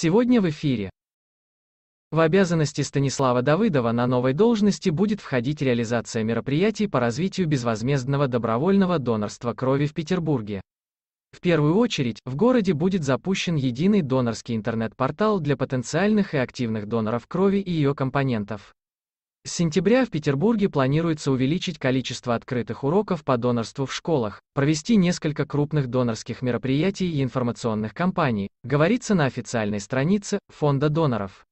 Сегодня в эфире. В обязанности Станислава Давыдова на новой должности будет входить реализация мероприятий по развитию безвозмездного добровольного донорства крови в Петербурге. В первую очередь, в городе будет запущен единый донорский интернет-портал для потенциальных и активных доноров крови и ее компонентов. С сентября в Петербурге планируется увеличить количество открытых уроков по донорству в школах, провести несколько крупных донорских мероприятий и информационных кампаний, говорится на официальной странице Фонда доноров.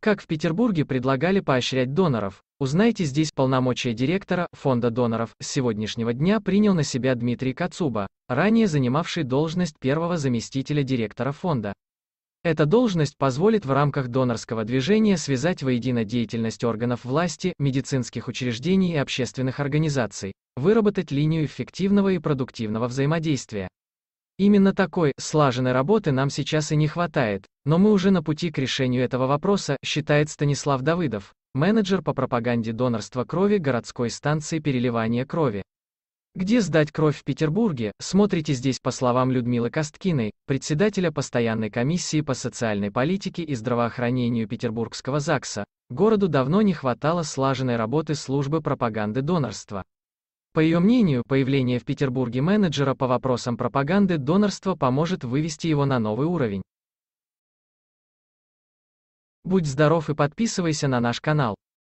Как в Петербурге предлагали поощрять доноров, узнайте здесь полномочия директора Фонда доноров с сегодняшнего дня принял на себя Дмитрий Кацуба, ранее занимавший должность первого заместителя директора фонда. Эта должность позволит в рамках донорского движения связать воедино деятельность органов власти, медицинских учреждений и общественных организаций, выработать линию эффективного и продуктивного взаимодействия. Именно такой слаженной работы нам сейчас и не хватает, но мы уже на пути к решению этого вопроса, считает Станислав Давыдов, менеджер по пропаганде донорства крови городской станции переливания крови. Где сдать кровь в Петербурге, смотрите здесь по словам Людмилы Косткиной, председателя постоянной комиссии по социальной политике и здравоохранению Петербургского ЗАГСа, городу давно не хватало слаженной работы службы пропаганды донорства. По ее мнению, появление в Петербурге менеджера по вопросам пропаганды донорства поможет вывести его на новый уровень. Будь здоров и подписывайся на наш канал.